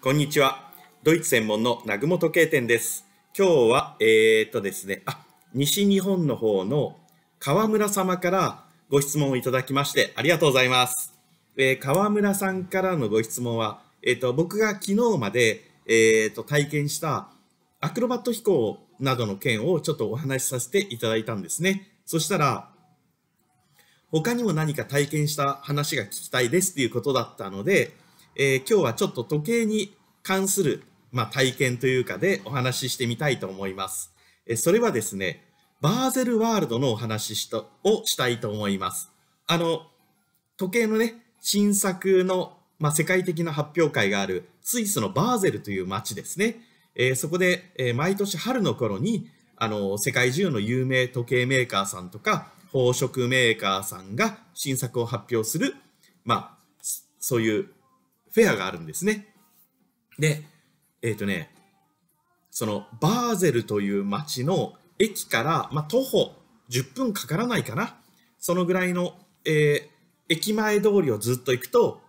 こんにちは。ドイツ専門の南雲時計店です。今日は、えー、っとですね、あ、西日本の方の河村様からご質問をいただきましてありがとうございます。えー、村さんからのご質問は、えー、っと、僕が昨日まで、えー、っと、体験したアクロバット飛行などの件をちょっとお話しさせていただいたんですね。そしたら、他にも何か体験した話が聞きたいですっていうことだったので、えー、今日はちょっと時計に関する、まあ、体験というかでお話ししてみたいと思います。えー、それはですね、バーゼルワールドのお話しとをしたいと思います。あの、時計のね、新作の、まあ、世界的な発表会があるスイスのバーゼルという街ですね。えー、そこで、え毎年春の頃に、あの、世界中の有名時計メーカーさんとか、宝飾メーカーさんが新作を発表する、まあ、そういうフェアがあるんですね。で、えっ、ー、とね、そのバーゼルという町の駅から、まあ、徒歩10分かからないかな。そのぐらいの、えー、駅前通りをずっと行くと、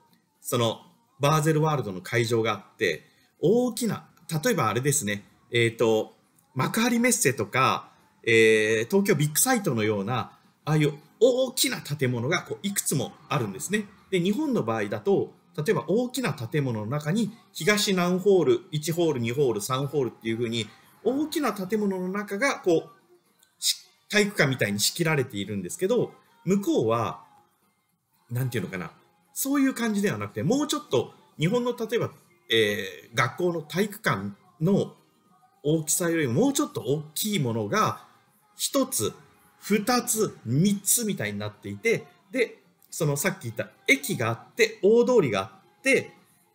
そのバーゼルワールドの会場があって、大きな、例えばあれですね、えっ、ー、と、幕張メッセとか、えー、東京ビッグサイトのような、ああいう大きな建物がこういくつもあるんですね。で、日本の場合だと、例えば大きな建物の中に東何ホール、1ホール、2ホール、3ホールっていうふうに大きな建物の中がこう体育館みたいに仕切られているんですけど、向こうは、なんていうのかな、そういう感じではなくて、もうちょっと日本の例えば、えー、学校の体育館の大きさよりももうちょっと大きいものが、1つ、2つ、3つみたいになっていて、で、そのさっき言った駅があって大通りがあって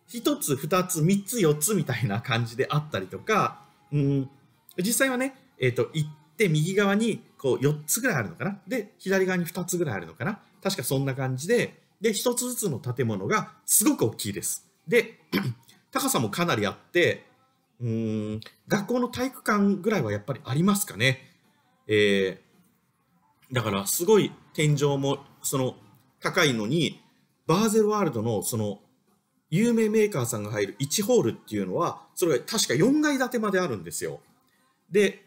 1つ2つ3つ4つみたいな感じであったりとか、うん、実際はね、えーと、行って右側にこう4つぐらいあるのかなで左側に2つぐらいあるのかな確かそんな感じでで1つずつの建物がすごく大きいです。で 高さもかなりあってうん学校の体育館ぐらいはやっぱりありますかね。えー、だからすごい天井もその高いのに、バーゼルワールドのその有名メーカーさんが入る1ホールっていうのは、それが確か4階建てまであるんですよ。で、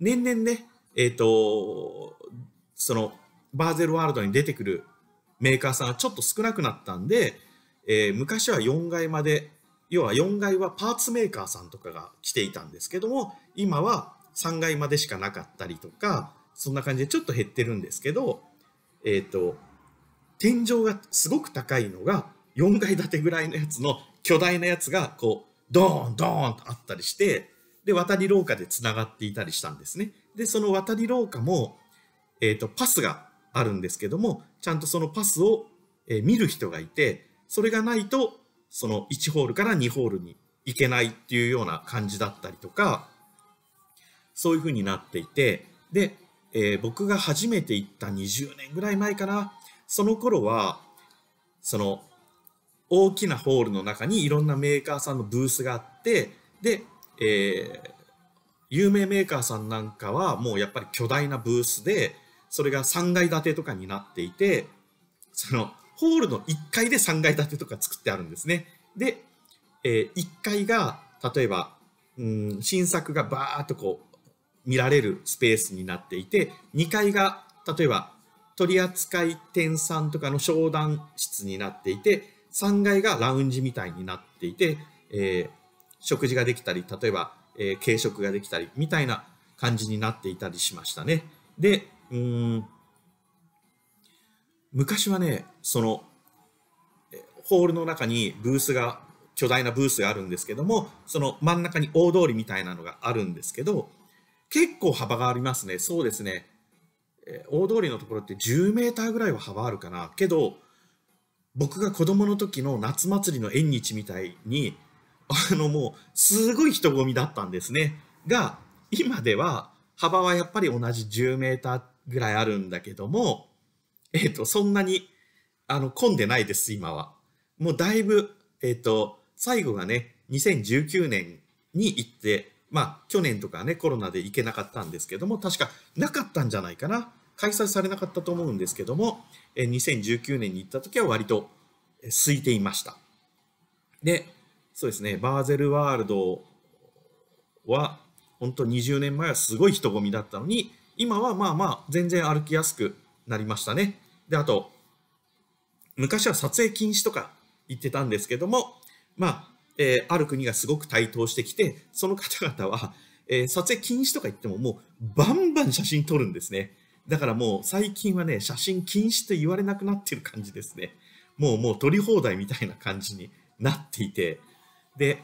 年々ね、えっ、ー、と、そのバーゼルワールドに出てくるメーカーさんはちょっと少なくなったんで、えー、昔は4階まで、要は4階はパーツメーカーさんとかが来ていたんですけども、今は3階までしかなかったりとか、そんな感じでちょっと減ってるんですけど、えっ、ー、と、天井がすごく高いのが4階建てぐらいのやつの巨大なやつがこうドーンドーンとあったりしてで渡り廊下でつながっていたりしたんですね。でその渡り廊下も、えーと、パスがあるんですけどもちゃんとそのパスを、えー、見る人がいてそれがないとその1ホールから2ホールに行けないっていうような感じだったりとかそういうふうになっていてで、えー、僕が初めて行った20年ぐらい前かなその頃は、その、大きなホールの中にいろんなメーカーさんのブースがあって、で、えー、有名メーカーさんなんかはもうやっぱり巨大なブースで、それが3階建てとかになっていて、その、ホールの1階で3階建てとか作ってあるんですね。で、えー、1階が、例えば、うん、新作がバーっとこう、見られるスペースになっていて、2階が、例えば、取扱店さんとかの商談室になっていて、3階がラウンジみたいになっていて、えー、食事ができたり、例えば、えー、軽食ができたり、みたいな感じになっていたりしましたね。で、うん、昔はね、その、ホールの中にブースが、巨大なブースがあるんですけども、その真ん中に大通りみたいなのがあるんですけど、結構幅がありますね。そうですね。大通りのところって10メーターぐらいは幅あるかな。けど、僕が子供の時の夏祭りの縁日みたいに、あのもう、すごい人混みだったんですね。が、今では、幅はやっぱり同じ10メーターぐらいあるんだけども、えっ、ー、と、そんなに、あの、混んでないです、今は。もうだいぶ、えっ、ー、と、最後がね、2019年に行って、まあ、去年とかね、コロナで行けなかったんですけども、確かなかったんじゃないかな。開催されなかったと思うんですけども、2019年に行った時は割と空いていました。で、そうですね、バーゼルワールドは、本当20年前はすごい人混みだったのに、今はまあまあ全然歩きやすくなりましたね。で、あと、昔は撮影禁止とか言ってたんですけども、まあ、えー、ある国がすごく台頭してきて、その方々は、えー、撮影禁止とか言ってももうバンバン写真撮るんですね。だからもう最近はね、写真禁止と言われなくなってる感じですね。もうもう撮り放題みたいな感じになっていて。で、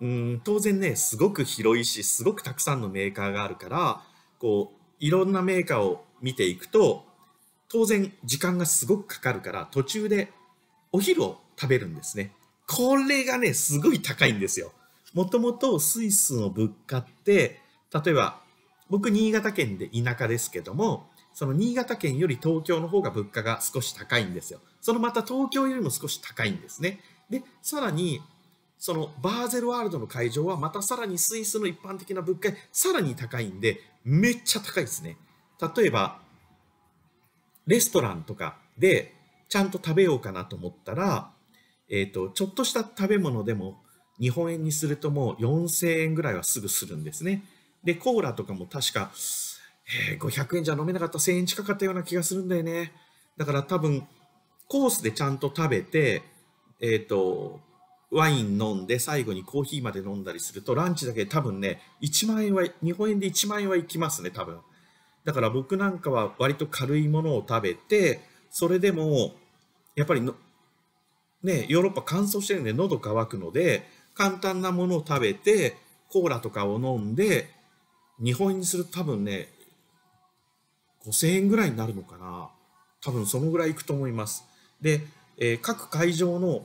うん当然ね、すごく広いし、すごくたくさんのメーカーがあるから、こう、いろんなメーカーを見ていくと、当然時間がすごくかかるから、途中でお昼を食べるんですね。これがね、すごい高いんですよ。もともとスイスの物価って、例えば、僕、新潟県で田舎ですけども、その新潟県より東京の方が物価が少し高いんですよ。そのまた東京よりも少し高いんですね。で、さらに、そのバーゼルワールドの会場はまたさらにスイスの一般的な物価さらに高いんで、めっちゃ高いですね。例えば、レストランとかでちゃんと食べようかなと思ったら、えー、と、ちょっとした食べ物でも、日本円にするともう4000円ぐらいはすぐするんですね。で、コーラとかも確か、えー、500円じゃ飲めなかった、1000円近かったような気がするんだよね。だから多分、コースでちゃんと食べて、えっ、ー、と、ワイン飲んで、最後にコーヒーまで飲んだりすると、ランチだけ多分ね、1万円は、日本円で1万円はいきますね、多分。だから僕なんかは割と軽いものを食べて、それでも、やっぱりね、ヨーロッパ乾燥してるんで喉乾くので、簡単なものを食べて、コーラとかを飲んで、日本円にすると多分ね、5000円ぐらいになるのかな。多分そのぐらいいくと思います。で、えー、各会場の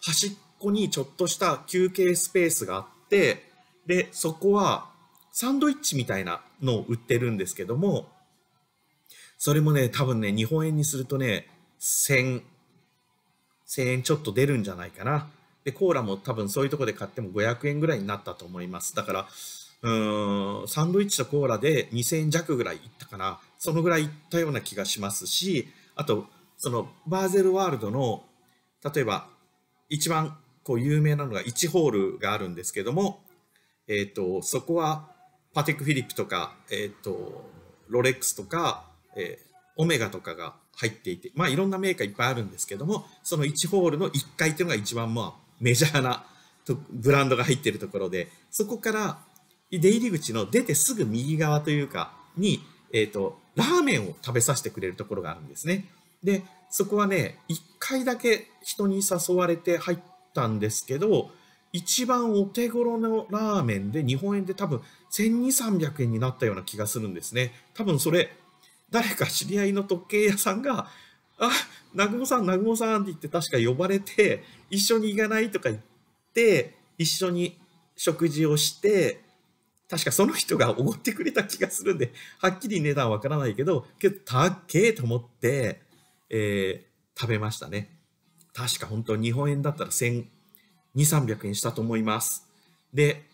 端っこにちょっとした休憩スペースがあって、で、そこはサンドイッチみたいなのを売ってるんですけども、それもね、多分ね、日本円にするとね、1000 1000円ちょっと出るんじゃないかな。で、コーラも多分そういうとこで買っても500円ぐらいになったと思います。だから、うーん、サンドイッチとコーラで2000円弱ぐらいいったかな。そのぐらいいったような気がしますし、あと、そのバーゼルワールドの、例えば、一番こう有名なのが1ホールがあるんですけども、えっ、ー、と、そこはパテックフィリップとか、えっ、ー、と、ロレックスとか、えー、オメガとかが入っていて、まあ、いろんなメーカーいっぱいあるんですけどもその1ホールの1階っていうのが一番まあメジャーなとブランドが入ってるところでそこから出入り口の出てすぐ右側というかに、えーと、ラーメンを食べさせてくれるところがあるんですね。でそこはね1回だけ人に誘われて入ったんですけど一番お手頃のラーメンで日本円で多分12300円になったような気がするんですね。多分それ誰か知り合いの時計屋さんが、あ、南雲さん、南雲さんって言って確か呼ばれて、一緒に行かないとか言って、一緒に食事をして、確かその人がおごってくれた気がするんで、はっきり値段わからないけど、けど、たっけと思って、えー、食べましたね。確か本当日本円だったら1200、300円したと思います。で、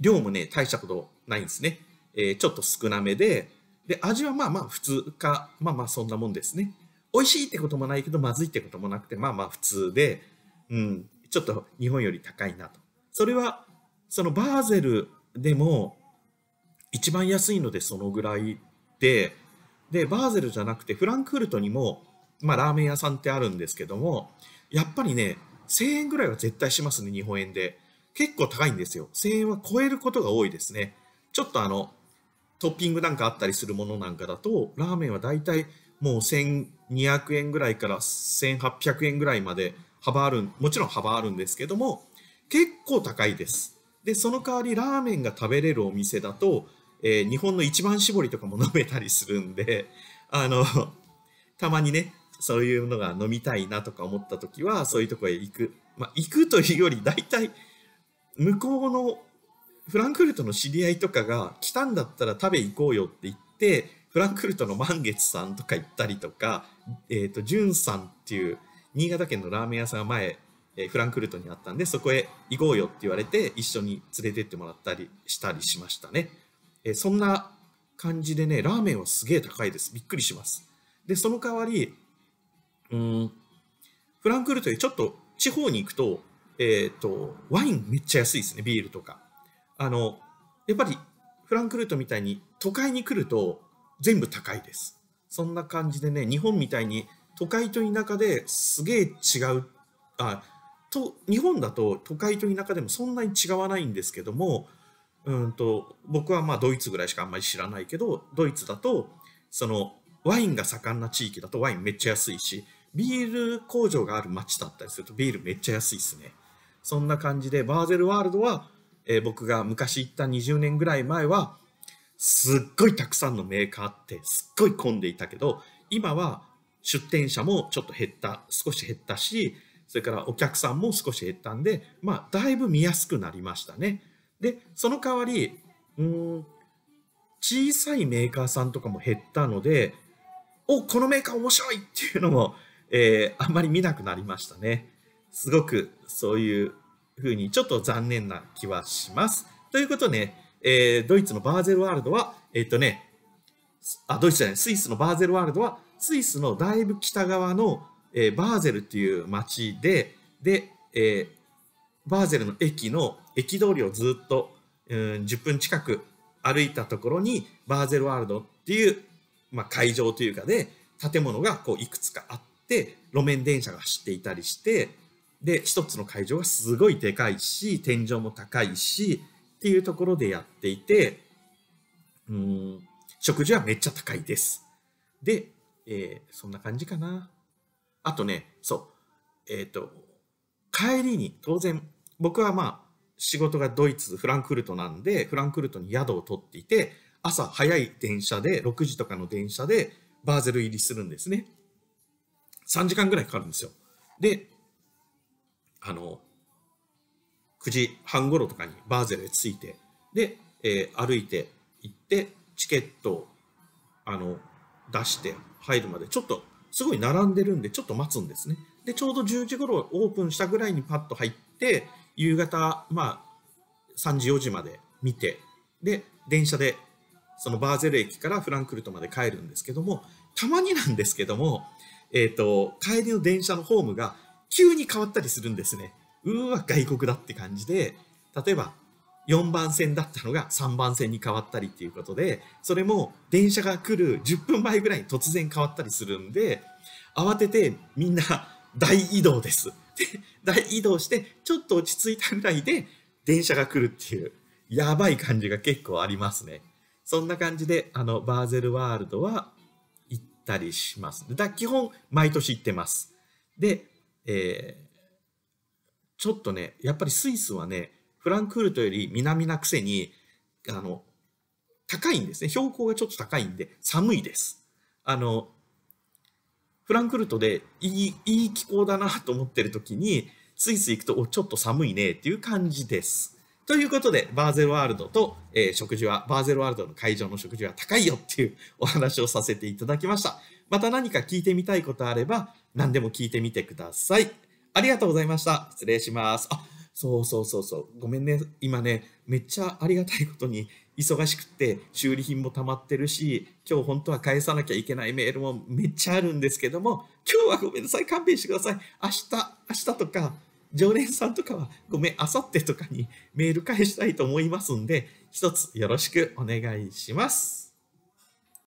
量もね、大したことないんですね。えー、ちょっと少なめで、で、味はまあまあ普通か、まあまあそんなもんですね。美味しいってこともないけど、まずいってこともなくて、まあまあ普通で、うん、ちょっと日本より高いなと。それは、そのバーゼルでも、一番安いのでそのぐらいで、で、バーゼルじゃなくて、フランクフルトにも、まあラーメン屋さんってあるんですけども、やっぱりね、1000円ぐらいは絶対しますね、日本円で。結構高いんですよ。1000円は超えることが多いですね。ちょっとあの、トッピングなんかあったりするものなんかだと、ラーメンは大体もう1200円ぐらいから1800円ぐらいまで幅ある、もちろん幅あるんですけども、結構高いです。で、その代わりラーメンが食べれるお店だと、えー、日本の一番搾りとかも飲めたりするんで、あの、たまにね、そういうのが飲みたいなとか思った時は、そういうとこへ行く。まあ、行くというより、大体、向こうのフランクフルトの知り合いとかが来たんだったら食べ行こうよって言って、フランクフルトの満月さんとか行ったりとか、えっ、ー、と、じゅんさんっていう新潟県のラーメン屋さんが前、えー、フランクフルトにあったんで、そこへ行こうよって言われて、一緒に連れてってもらったりしたりしましたね。えー、そんな感じでね、ラーメンはすげえ高いです。びっくりします。で、その代わり、うん、フランクフルトでちょっと地方に行くと、えっ、ー、と、ワインめっちゃ安いですね、ビールとか。あの、やっぱりフランクフルトみたいに都会に来ると全部高いです。そんな感じでね、日本みたいに都会と田舎ですげえ違う、あ、と、日本だと都会と田舎でもそんなに違わないんですけども、うんと、僕はまあドイツぐらいしかあんまり知らないけど、ドイツだと、そのワインが盛んな地域だとワインめっちゃ安いし、ビール工場がある町だったりするとビールめっちゃ安いっすね。そんな感じで、バーゼルワールドはえー、僕が昔行った20年ぐらい前は、すっごいたくさんのメーカーって、すっごい混んでいたけど、今は出店者もちょっと減った、少し減ったし、それからお客さんも少し減ったんで、まあ、だいぶ見やすくなりましたね。で、その代わり、うん、小さいメーカーさんとかも減ったので、お、このメーカー面白いっていうのも、えー、あんまり見なくなりましたね。すごくそういうふうにちょっと残念な気はします。ということで、ね、えー、ドイツのバーゼルワールドは、えっ、ー、とね、あ、ドイツじゃない、スイスのバーゼルワールドは、スイスのだいぶ北側の、えー、バーゼルっていう町で、で、えー、バーゼルの駅の駅通りをずっと、うん、10分近く歩いたところに、バーゼルワールドっていう、まあ、会場というかで、建物がこういくつかあって、路面電車が走っていたりして、で、一つの会場がすごいでかいし、天井も高いし、っていうところでやっていて、うん、食事はめっちゃ高いです。で、えー、そんな感じかな。あとね、そう、えっ、ー、と、帰りに、当然、僕はまあ、仕事がドイツ、フランクフルトなんで、フランクフルトに宿を取っていて、朝早い電車で、6時とかの電車で、バーゼル入りするんですね。3時間ぐらいかかるんですよ。で、あの、9時半頃とかにバーゼルへ着いて、で、えー、歩いて行って、チケットをあの出して入るまで、ちょっとすごい並んでるんで、ちょっと待つんですね。で、ちょうど10時頃オープンしたぐらいにパッと入って、夕方、まあ、3時、4時まで見て、で、電車で、そのバーゼル駅からフランクフルトまで帰るんですけども、たまになんですけども、えっ、ー、と、帰りの電車のホームが急に変わったりするんですね。うわ、外国だって感じで、例えば4番線だったのが3番線に変わったりっていうことで、それも電車が来る10分前ぐらいに突然変わったりするんで、慌ててみんな大移動です。で、大移動して、ちょっと落ち着いたぐらいで電車が来るっていう、やばい感じが結構ありますね。そんな感じで、あの、バーゼルワールドは行ったりします。だ基本、毎年行ってます。で、えー、ちょっとね、やっぱりスイスはね、フランクフルトより南なくせに、あの、高いんですね。標高がちょっと高いんで、寒いです。あの、フランクフルトでいい、いい気候だなと思ってる時に、スイス行くと、お、ちょっと寒いねっていう感じです。ということで、バーゼルワールドと、えー、食事は、バーゼルワールドの会場の食事は高いよっていうお話をさせていただきました。また何か聞いてみたいことあれば、何でも聞いてみてください。ありがとうございました。失礼します。あ、そうそうそうそう。ごめんね。今ね、めっちゃありがたいことに忙しくって修理品も溜まってるし、今日本当は返さなきゃいけないメールもめっちゃあるんですけども、今日はごめんなさい。勘弁してください。明日、明日とか、常連さんとかは、ごめん、あさってとかにメール返したいと思いますんで、一つよろしくお願いします。